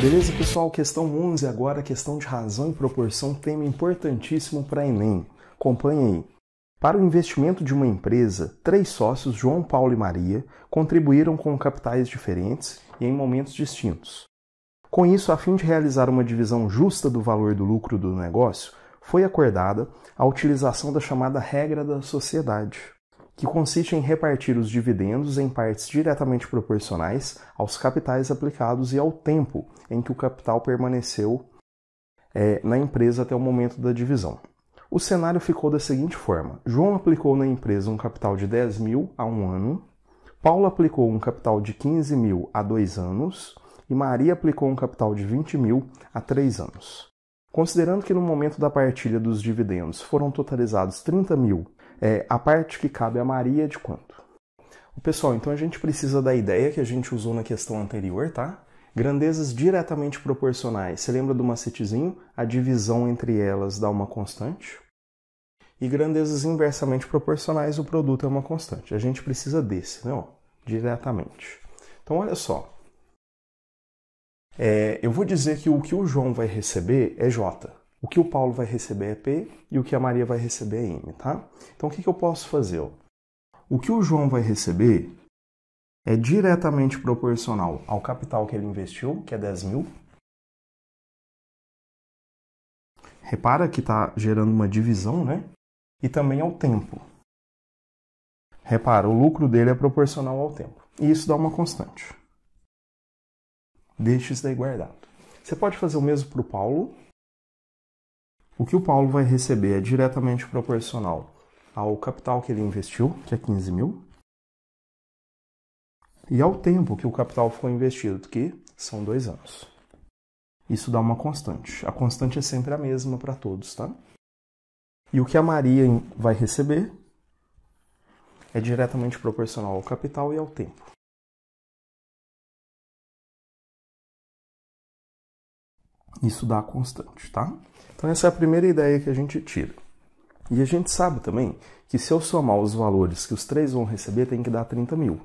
Beleza, pessoal? Questão 11 agora, questão de razão e proporção, tema importantíssimo para Enem. Acompanhe aí. Para o investimento de uma empresa, três sócios, João, Paulo e Maria, contribuíram com capitais diferentes e em momentos distintos. Com isso, a fim de realizar uma divisão justa do valor do lucro do negócio, foi acordada a utilização da chamada regra da sociedade que consiste em repartir os dividendos em partes diretamente proporcionais aos capitais aplicados e ao tempo em que o capital permaneceu é, na empresa até o momento da divisão. O cenário ficou da seguinte forma: João aplicou na empresa um capital de 10 mil a um ano, Paulo aplicou um capital de 15 mil a dois anos e Maria aplicou um capital de 20 mil a três anos. Considerando que no momento da partilha dos dividendos foram totalizados 30 mil é, a parte que cabe a Maria é de quanto? O pessoal, então a gente precisa da ideia que a gente usou na questão anterior, tá? Grandezas diretamente proporcionais. Você lembra do macetezinho? A divisão entre elas dá uma constante. E grandezas inversamente proporcionais, o produto é uma constante. A gente precisa desse, né? Ó, diretamente. Então, olha só. É, eu vou dizer que o que o João vai receber é J. O que o Paulo vai receber é P e o que a Maria vai receber é M, tá? Então o que, que eu posso fazer? O que o João vai receber é diretamente proporcional ao capital que ele investiu, que é 10 mil. Repara que está gerando uma divisão, né? E também ao tempo. Repara, o lucro dele é proporcional ao tempo. E isso dá uma constante. Deixa isso daí guardado. Você pode fazer o mesmo para o Paulo, o que o Paulo vai receber é diretamente proporcional ao capital que ele investiu, que é 15 mil, e ao tempo que o capital foi investido, que são dois anos. Isso dá uma constante. A constante é sempre a mesma para todos, tá? E o que a Maria vai receber é diretamente proporcional ao capital e ao tempo. isso dá constante, tá? Então essa é a primeira ideia que a gente tira. E a gente sabe também que se eu somar os valores que os três vão receber, tem que dar 30 mil.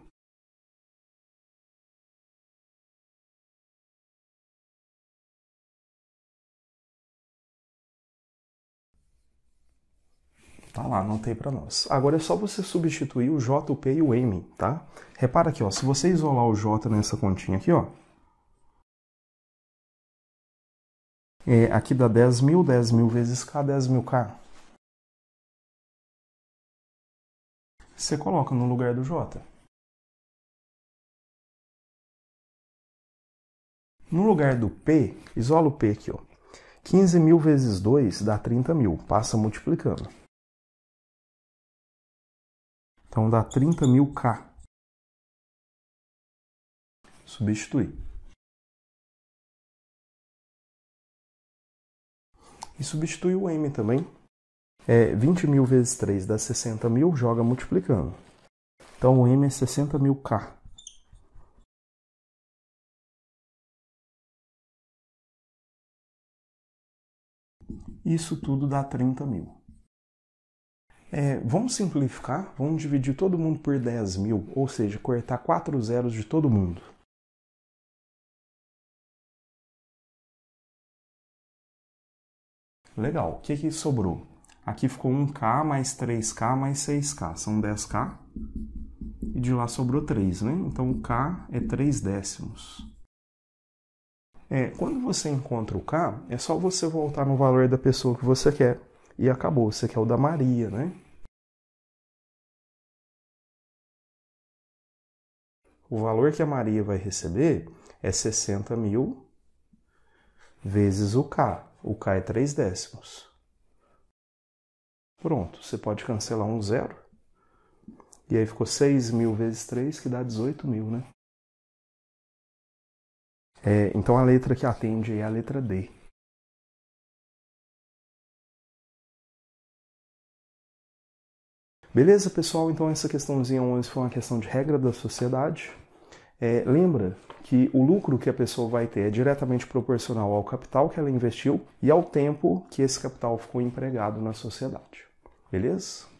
Tá lá, anotei para nós. Agora é só você substituir o J, o P e o M, tá? Repara aqui, ó, se você isolar o J nessa continha aqui, ó, É, aqui dá 10 mil, 10 mil vezes K, 10 mil K. Você coloca no lugar do J. No lugar do P, isola o P aqui, ó. 15 mil vezes 2 dá 30 mil, passa multiplicando. Então dá 30 mil K. Substitui. e substitui o M também. É, 20 mil vezes 3 dá 60 mil, joga multiplicando. Então o M é 60 mil K. Isso tudo dá 30 mil. É, vamos simplificar, vamos dividir todo mundo por 10 mil, ou seja, cortar 4 zeros de todo mundo. Legal, o que, que sobrou? Aqui ficou 1K mais 3K mais 6K, são 10K. E de lá sobrou 3, né? Então o K é 3 décimos. É, quando você encontra o K, é só você voltar no valor da pessoa que você quer. E acabou, você quer o da Maria, né? O valor que a Maria vai receber é 60 mil vezes o K. O K é 3 décimos. Pronto, você pode cancelar um zero. E aí ficou 6.000 vezes 3, que dá 18.000, né? É, então a letra que atende é a letra D. Beleza, pessoal? Então essa questãozinha 11 foi uma questão de regra da sociedade. É, lembra que o lucro que a pessoa vai ter é diretamente proporcional ao capital que ela investiu e ao tempo que esse capital ficou empregado na sociedade. Beleza?